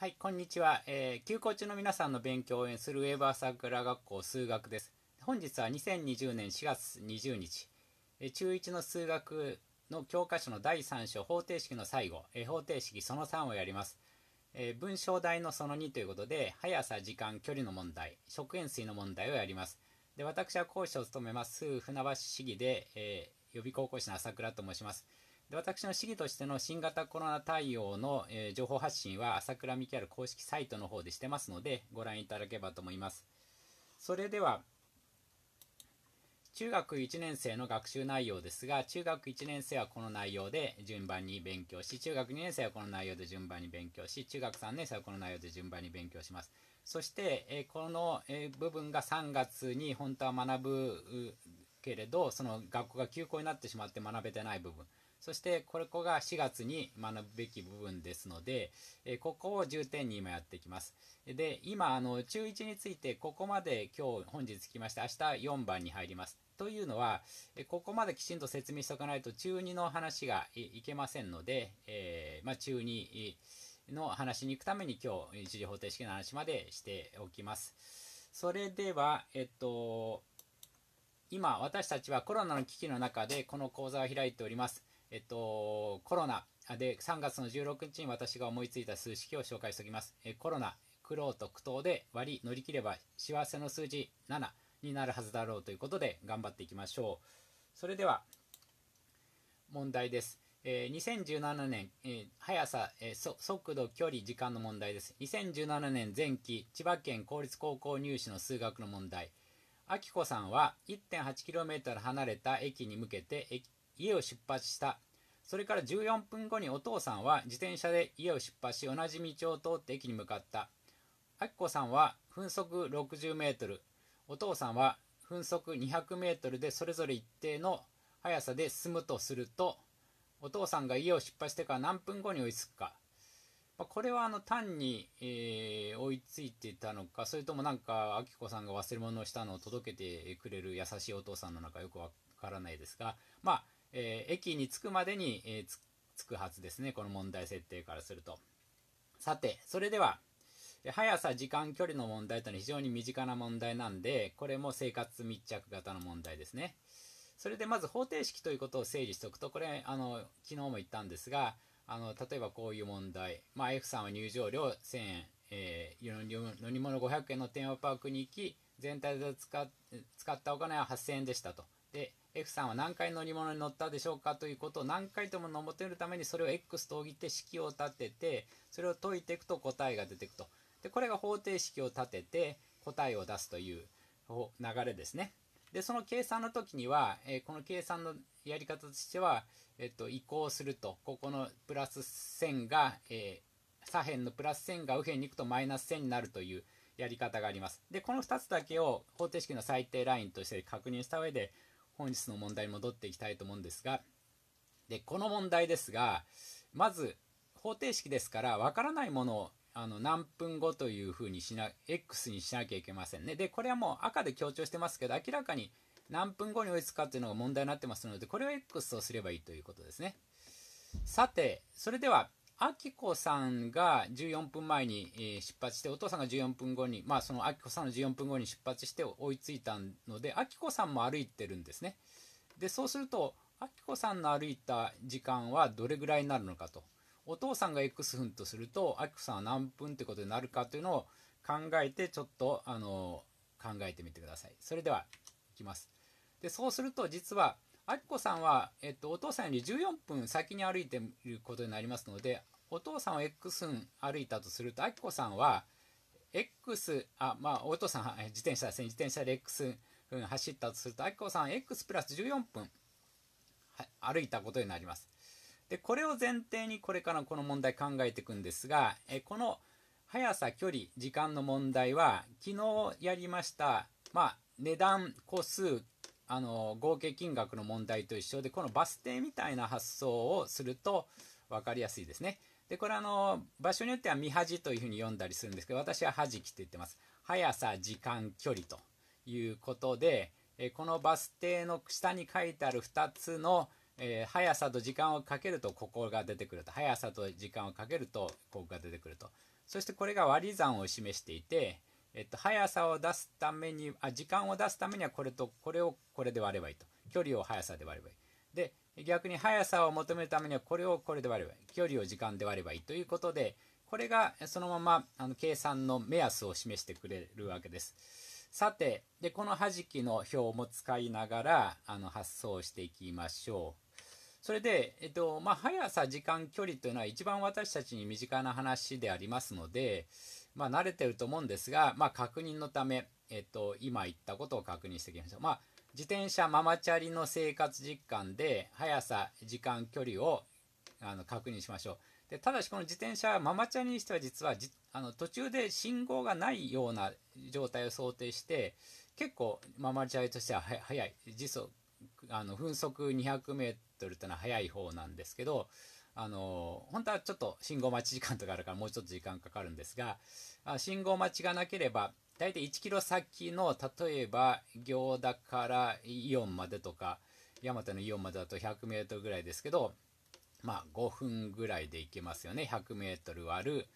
はい、こんにちは、えー、休校中の皆さんの勉強を応援するウェーブ朝倉学校数学です。本日は2020年4月20日、えー、中1の数学の教科書の第3章方程式の最後、えー、方程式その3をやります。え文章題のその2ということで、速さ、時間、距離の問題、食塩水の問題をやります。で、私は講師を務めます、船橋市議で、え予備高校師の朝倉と申します。で私の市議としての新型コロナ対応の、えー、情報発信は朝倉未来公式サイトの方でしてますのでご覧いただければと思います。それでは中学1年生の学習内容ですが中学1年生はこの内容で順番に勉強し中学2年生はこの内容で順番に勉強し中学3年生はこの内容で順番に勉強します。そして、えー、この、えー、部分が3月に本当は学ぶけれどその学校が休校になってしまって学べてない部分。そしてこれこが4月に学ぶべき部分ですので、えここを重点に今やっていきます。で、今、あの、中1についてここまで今日、本日来まして、明日4番に入ります。というのは、ここまできちんと説明しておかないと中2の話がいけませんので、えー、まあ、中2の話に行くために今日、一次方程式の話までしておきます。それでは、えっと、今私たちはコロナの危機の中でこの講座を開いております。えっと、コロナで3月の16日に私が思いついた数式を紹介しておきます。えコロナ、苦労と苦闘で割り乗り切れば幸せの数字7になるはずだろうということで頑張っていきましょう。それでは問題です。えー、2017年、えー、速さ、えー、速度、距離、時間の問題です。2017年前期、千葉県公立高校入試の数学の問題。あきこさんは 1.8km 離れた駅に向けて家を出発したそれから14分後にお父さんは自転車で家を出発し同じ道を通って駅に向かった明子さんは分速60メートルお父さんは分速200 m でそれぞれ一定の速さで進むとするとお父さんが家を出発してから何分後に追いつくか、まあ、これはあの単に、えー、追いついていたのかそれともなんか明子さんが忘れ物をしたのを届けてくれる優しいお父さんの中よくわからないですがまあえー、駅に着くまでに、えー、着くはずですねこの問題設定からするとさてそれでは速さ時間距離の問題というのは非常に身近な問題なんでこれも生活密着型の問題ですねそれでまず方程式ということを整理しておくとこれあの昨日も言ったんですがあの例えばこういう問題、まあ、F さんは入場料1000円、えー、乗り物500円のテーマパークに行き全体で使ったお金は8000円でしたと F さんは何回乗り物に乗ったでしょうかということを何回とも登ってるためにそれを X と置いて式を立ててそれを解いていくと答えが出てくとでこれが方程式を立てて答えを出すという流れですねでその計算の時には、えー、この計算のやり方としては、えと、移行するとここのプラス線が、えー、左辺のプラス線が右辺に行くとマイナス線になるというやり方がありますでこの2つだけを方程式の最低ラインとして確認した上で本日の問題に戻っていきたいと思うんですがでこの問題ですがまず方程式ですからわからないものをあの何分後というふうにしな x にしなきゃいけませんねでこれはもう赤で強調してますけど明らかに何分後に追いつくかというのが問題になってますのでこれは x をすればいいということですねさてそれではあきこさんが14分前に、え出発して、お父さんが14分後に、まあ、そのあきこさんの14分後に出発して追いついたので、あきこさんも歩いてるんですね。で、そうすると、あきこさんの歩いた時間はどれぐらいになるのかと。お父さんが X 分とすると、あきこさんは何分ってことになるかというのを考えて、ちょっと、あの考えてみてください。それでは、いきます。で、そうすると、実は、あきこさんは、えっと、お父さんより14分先に歩いていることになりますのでお父さんを X 分歩いたとするとあきこさんは X あまあお父さんは自転車ですね自転車で X 分走ったとするとあきこさんは X プラス14分歩いたことになりますでこれを前提にこれからこの問題考えていくんですがえこの速さ距離時間の問題は昨日やりました、まあ、値段個数あの合計金額の問題と一緒でこのバス停みたいな発想をすると分かりやすいですね。でこれあの場所によっては見恥というふうに読んだりするんですけど私は恥きって言ってます。速さ時間距離ということでえこのバス停の下に書いてある2つの、えー、速さと時間をかけるとここが出てくると速さと時間をかけるとここが出てくるとそしてこれが割り算を示していてえっと、速さを出すためにあ時間を出すためにはこれとこれをこれで割ればいいと距離を速さで割ればいいで逆に速さを求めるためにはこれをこれで割ればいい距離を時間で割ればいいということでこれがそのままあの計算の目安を示してくれるわけですさてでこのはじきの表も使いながらあの発想していきましょうそれで、えっとまあ、速さ時間距離というのは一番私たちに身近な話でありますのでまあ、慣れてると思うんですが、まあ、確認のため、えっと、今言ったことを確認していきましょう。まあ、自転車ママチャリの生活実感で速さ時間距離をあの確認しましょうでただしこの自転車ママチャリにしては実はあの途中で信号がないような状態を想定して結構ママチャリとしては速い時速あの分速 200m というのは速い方なんですけどあの本当はちょっと信号待ち時間とかあるからもうちょっと時間かかるんですが信号待ちがなければ大体1キロ先の例えば行田からイオンまでとか大和のイオンまでだと 100m ぐらいですけどまあ5分ぐらいで行けますよね 100m 割る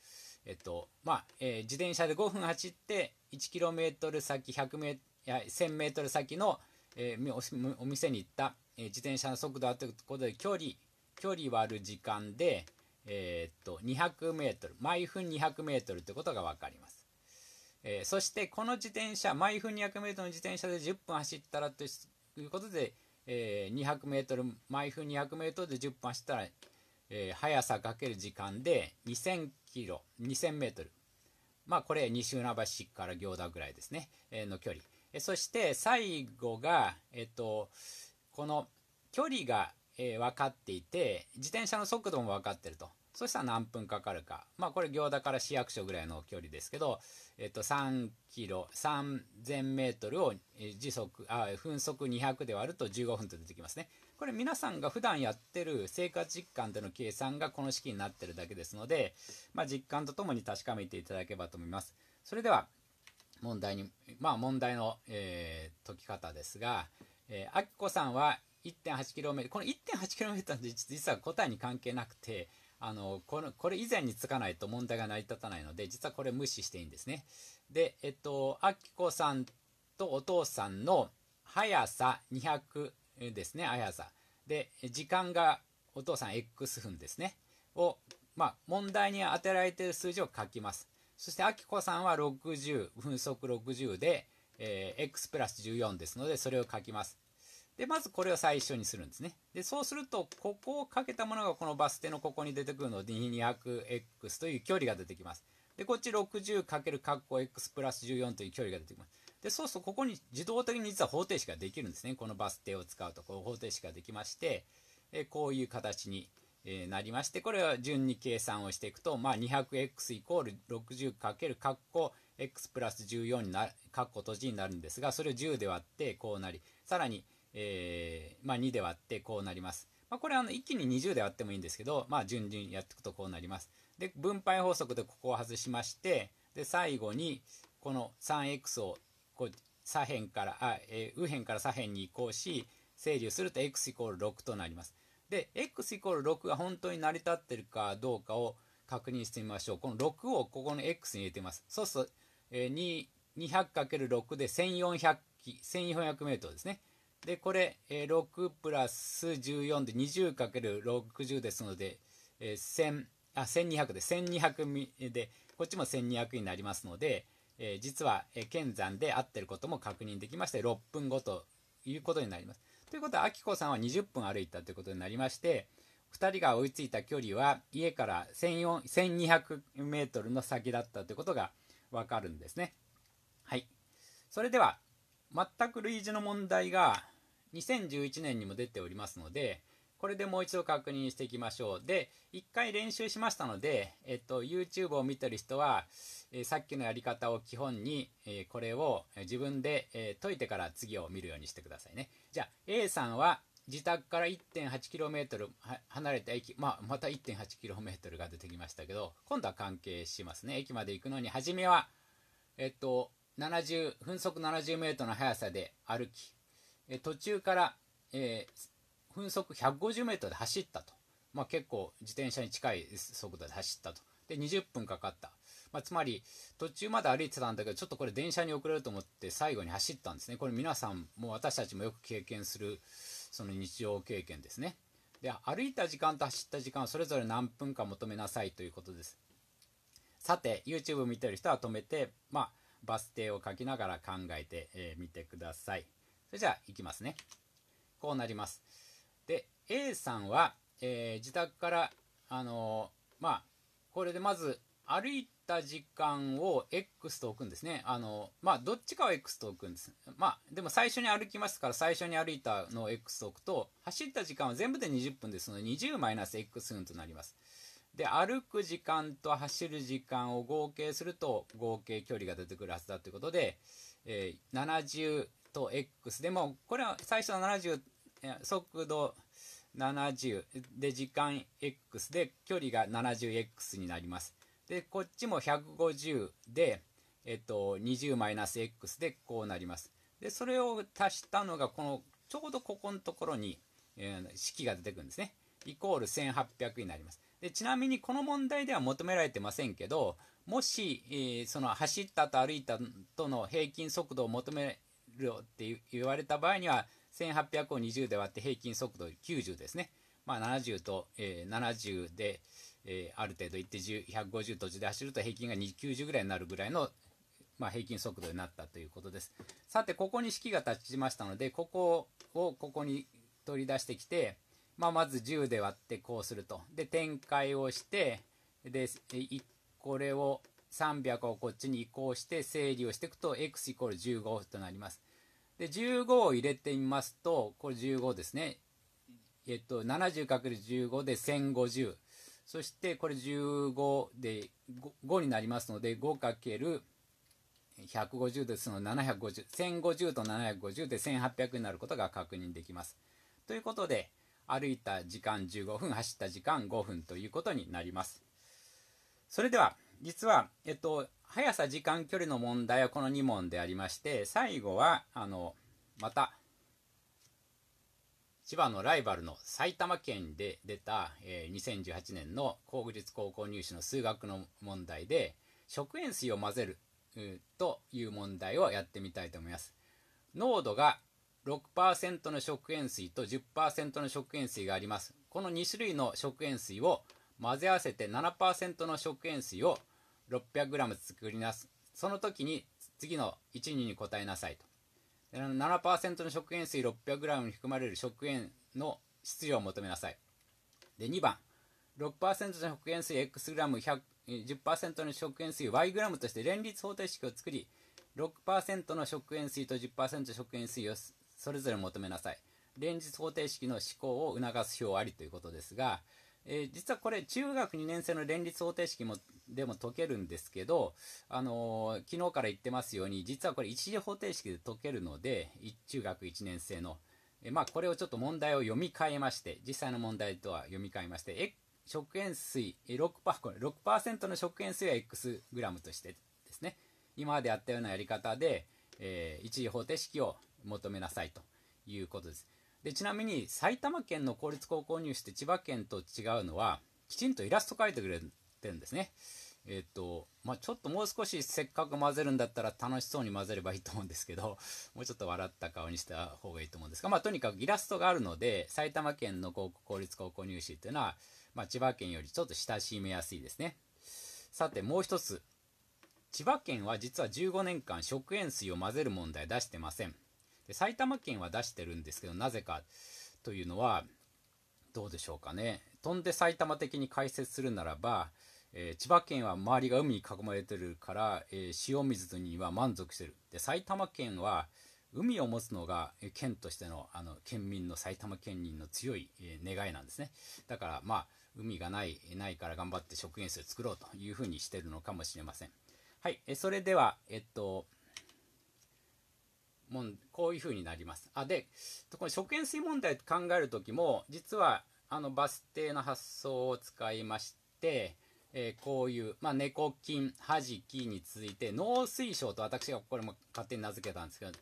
えっとまあ、えー、自転車で5分走って 1km 先1 0 0や、1000m 先の、えー、お店に行った、えー、自転車の速度ということで距離距離割る時間で、えー、っと 200m 毎分 200m ってことが分かります、えー、そしてこの自転車毎分 200m の自転車で10分走ったらということで、えー、200m 毎分 200m で10分走ったら、えー、速さかける時間で 2000km 2000m まあこれ西船橋から行田ぐらいですね、えの距離、えそして最後がえっとこの距離がえー、分かっていて自転車の速度も分かってるとそしたら何分かかるかまあこれ行田から市役所ぐらいの距離ですけど、えっと、3キロ3000メートルを時速あ分速200で割ると15分と出てきますねこれ皆さんが普段やってる生活実感での計算がこの式になってるだけですので、まあ、実感とともに確かめていただければと思いますそれでは問題にまあ問題の、えー、解き方ですが、えー、あきこさんは 1.8km この 1.8km って実は答えに関係なくてあのこのこれ以前につかないと問題が成り立たないので実はこれ無視していいんですねでえっとあきこさんとお父さんの速さ200ですね速さで時間がお父さん X 分ですねを、まあ、問題に当てられている数字を書きますそしてあきこさんは60分速60で、えー、x プラス14ですのでそれを書きますで、まずこれを最初にするんですね。で、そうすると、ここをかけたものがこのバス停のここに出てくるので、200x という距離が出てきます。で、こっち 60× x プラス14という距離が出てきます。で、そうすると、ここに自動的に実は方程式ができるんですね。このバス停を使うと、こう方程式ができまして、えこういう形に、えなりまして、これは順に計算をしていくと、まあ、200x イコール 60× ッ弧 x プラス14になる、括弧閉じになるんですが、それを10で割って、こうなり、さらに、えー、まあ、2で割ってこうなります。まあ、これあの一気に20で割ってもいいんですけど、まあ、順々やっていくとこうなります。で分配法則でここを外しましてで最後にこの 3x をこう左辺からあ、えー、右辺から左辺に移行し整理をすると x イコール6となります。で x イコール6が本当に成り立ってるかどうかを確認してみましょう。この6をここの x に入れてます。そうすると、えー、2 0 0 × 6で1400 1400m ですね。でこれ、え6プラス14で 20×60 ですので、え0あ1200で1200でこっちも1200になりますので、え実は、え剣山で合ってることも確認できまして6分後ということになります。ということはあきこさんは20分歩いたということになりまして2人が追いついた距離は家から1200メートルの先だったということが分かるんですね。はい、それでは全く類似の問題が2011年にも出ておりますので、これでもう一度確認していきましょう。で、1回練習しましたので、えっと、YouTube を見てる人は、えー、さっきのやり方を基本に、えー、これを自分で、えー、解いてから次を見るようにしてくださいね。じゃあ、A さんは自宅から 1.8km 離れた駅、まあ、また 1.8km が出てきましたけど、今度は関係しますね。駅まで行くのに、初めは、えっと、70分速 70m の速さで歩きえ途中から、えー、分速150メートルで走ったと、まあ、結構自転車に近い速度で走ったとで20分かかった、まあ、つまり途中まで歩いてたんだけどちょっとこれ電車に遅れると思って最後に走ったんですねこれ皆さんも私たちもよく経験するその日常経験ですねで歩いた時間と走った時間はそれぞれ何分か求めなさいということですさて YouTube 見てる人は止めてまあバス停を書きながら考えてみ、えー、てください。それじゃあいきますねこうなりますで A さんは、えー、自宅からあのー、まあこれでまず歩いた時間を X と置くんですねあのまあどっちかを X と置くんですまあでも最初に歩きますから最初に歩いたのを X と置くと走った時間は全部で20分ですので 20-X 分となりますで歩く時間と走る時間を合計すると合計距離が出てくるはずだということで、えー、と x でもこれは最初の70速度70で時間 x で距離が 70x になりますでこっちも150で、えっと、20-x でこうなりますでそれを足したのがこのちょうどここのところに、えー、式が出てくるんですねイコール1800になりますでちなみにこの問題では求められてませんけどもし、えー、その走ったと歩いたとの平均速度を求め秒って言われた場合には1800を20で割って平均速度90ですね、まあ、70と、えー、70で、えー、ある程度行って150途中で走ると平均が90ぐらいになるぐらいの、まあ、平均速度になったということですさてここに式が立ちましたのでここをここに取り出してきて、まあ、まず10で割ってこうするとで展開をしてでこれを300をこっちに移行して整理をしていくと x イコール15となります。で15を入れてみますとこれ15ですね。えっと 70×15 で1050そしてこれ15で 5, 5になりますので 5×150 ですので750 1050と750で1800になることが確認できます。ということで歩いた時間15分走った時間5分ということになります。それでは実は、えっと、速さ、時間、距離の問題はこの2問でありまして、最後は、あの、また、千葉のライバルの埼玉県で出た、えー、2018年の国具立高校入試の数学の問題で、食塩水を混ぜるという問題をやってみたいと思います。濃度が6%の食塩水と10%の食塩水があります。この2種類の食塩水を混ぜ合わせて7%の食塩水を 600g 作りなすその時に次の12に答えなさいと7%の食塩水 600g に含まれる食塩の質量を求めなさいで2番6%の食塩水 X g10% の食塩水 Y g として連立方程式を作り6%の食塩水と10%の食塩水をそれぞれ求めなさい連立方程式の思考を促す表ありということですがえー、実はこれ中学2年生の連立方程式もでも解けるんですけど、あのー、昨日から言ってますように実はこれ一次方程式で解けるので中学1年生の、えー、まあ、これをちょっと問題を読み替えまして実際の問題とは読み替えまして食塩水6%これ6%の食塩水は x グラムとしてですね今までやったようなやり方で、えー、一次方程式を求めなさいということです。でちなみに埼玉県の公立高校入試って千葉県と違うのはきちんとイラスト描いてくれてるんですね。えっとまあ、ちょっともう少しせっかく混ぜるんだったら楽しそうに混ぜればいいと思うんですけど もうちょっと笑った顔にした方がいいと思うんですが、まあ、とにかくイラストがあるので埼玉県の公立高校入試っていうのは、まあ、千葉県よりちょっと親しめやすいですねさてもう一つ千葉県は実は15年間食塩水を混ぜる問題出してませんで埼玉県は出してるんですけどなぜかというのはどうでしょうかね飛んで埼玉的に解説するならば、えー、千葉県は周りが海に囲まれてるから、えー、塩水には満足してるで埼玉県は海を持つのが県としてのあの県民の埼玉県民の強い願いなんですねだからまあ海がないないから頑張って食塩水を作ろうというふうにしてるのかもしれませんはいそれではえっともんこういう風になります。あでこれ食塩水問題考える時も実はあのバス停の発想を使いまして、えー、こういう、まあ、猫菌はじきに続いて農水省と私がこれも勝手に名付けたんですけど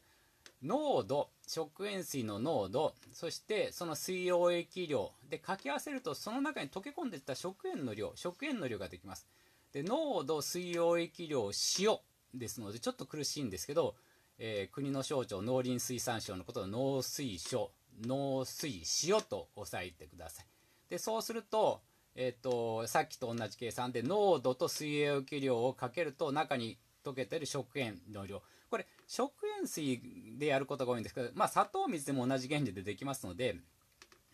濃度食塩水の濃度そしてその水溶液量で掛け合わせるとその中に溶け込んでいた食塩の量食塩の量ができますで濃度水溶液量塩ですのでちょっと苦しいんですけどえー、国の省庁農林水産省のことを農水省農水塩と押さえてくださいでそうすると,、えーと、さっきと同じ計算で濃度と水溶液量をかけると中に溶けてる食塩の量これ食塩水でやることが多いんですけど、まあ、砂糖水でも同じ原理でできますので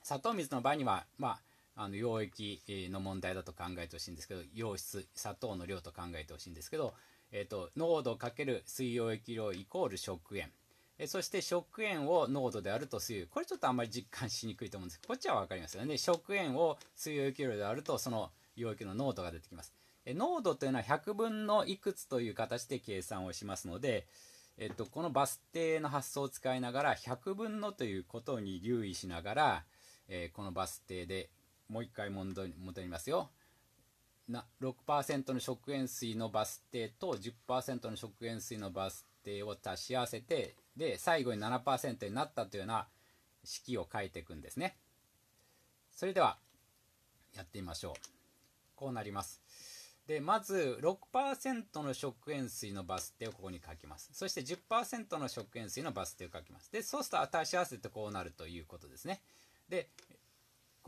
砂糖水の場合には、まあ、あの溶液の問題だと考えてほしいんですけど溶質砂糖の量と考えてほしいんですけどえーと、濃度かける水溶液量イコール食塩えそして食塩を濃度であると水これちょっとあんまり実感しにくいと思うんですけどこっちは分かりますよね食塩を水溶液量であるとその溶液の濃度が出てきますえ濃度というのは100分のいくつという形で計算をしますので、えっと、このバス停の発想を使いながら100分のということに留意しながら、えー、このバス停でもう一回戻りますよな6%の食塩水のバス停と10%の食塩水のバス停を足し合わせてで最後に7%になったというような式を書いていくんですねそれではやってみましょうこうなりますでまず6%の食塩水のバス停をここに書きますそして10%の食塩水のバス停を書きますでそうすると足し合わせてこうなるということですねで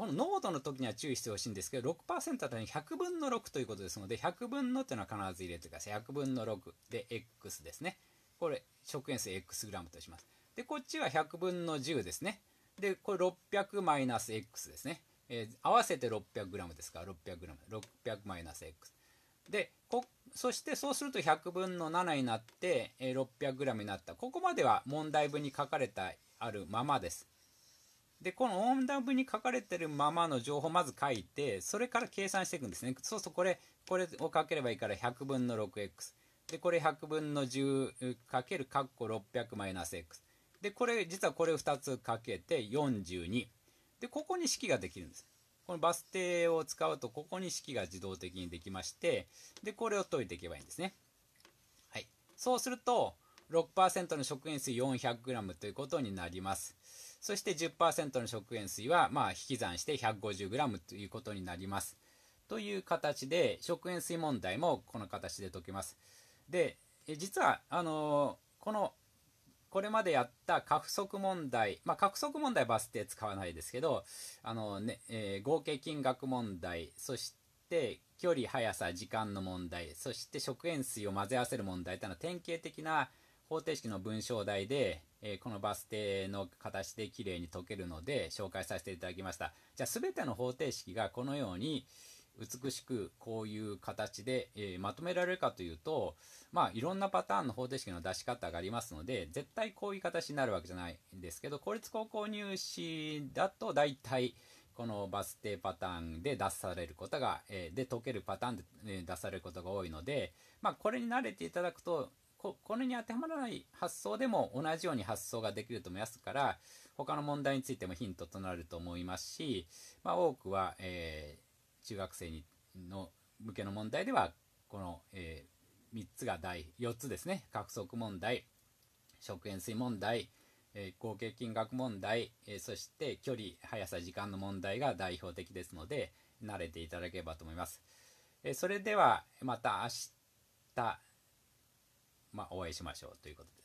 この濃度の時には注意してほしいんですけど、6%だと100分の6ということですので、100分のっていうのは必ず入れてください。100分の6で X ですね。これ、食塩水 X g とします。で、こっちは100分の10ですね。で、これ 600-X マイナスですね。えー、合わせて 600g ですから 600g。600-X マイナス。でこそしてそうすると100分の7になって 600g になったここまでは問題文に書かれたあるままですでこのンダムに書かれてるままの情報をまず書いてそれから計算していくんですねそうするとこれこれをかければいいから100分の 6x でこれ100分の 10× かける括弧600マイナス x でこれ実はこれを2つかけて42でここに式ができるんですこのバス停を使うとここに式が自動的にできましてでこれを解いていけばいいんですねはいそうすると6%の食塩水 400g ということになりますそして10%の食塩水は、まあ、引き算して 150g ということになります。という形で、食塩水問題もこの形で解けます。で、実は、あのー、この、これまでやった過不足問題、まあ、過不足問題バスって使わないですけど、あのね、えー、合計金額問題、そして距離、速さ、時間の問題、そして食塩水を混ぜ合わせる問題というのは典型的な方程式の文章題で、えー、このバス停の形で綺麗に解けるので紹介させていただきました。じゃあ全ての方程式がこのように美しくこういう形で、えー、まとめられるかというと、まあいろんなパターンの方程式の出し方がありますので、絶対こういう形になるわけじゃないんですけど、公立高校入試だと大体このバス停パターンで出されることが、えー、で解けるパターンで、えー、出されることが多いので、まあこれに慣れていただくと、これに当てはまらない発想でも同じように発想ができると思いますから他の問題についてもヒントとなると思いますし、まあ、多くは、えー、中学生にの向けの問題ではこの、えー、3つが第4つですね獲得問題食塩水問題、えー、合計金額問題、えそして距離速さ時間の問題が代表的ですので慣れていただければと思います、えそれではまた明日まあ、お会いしましょうということで。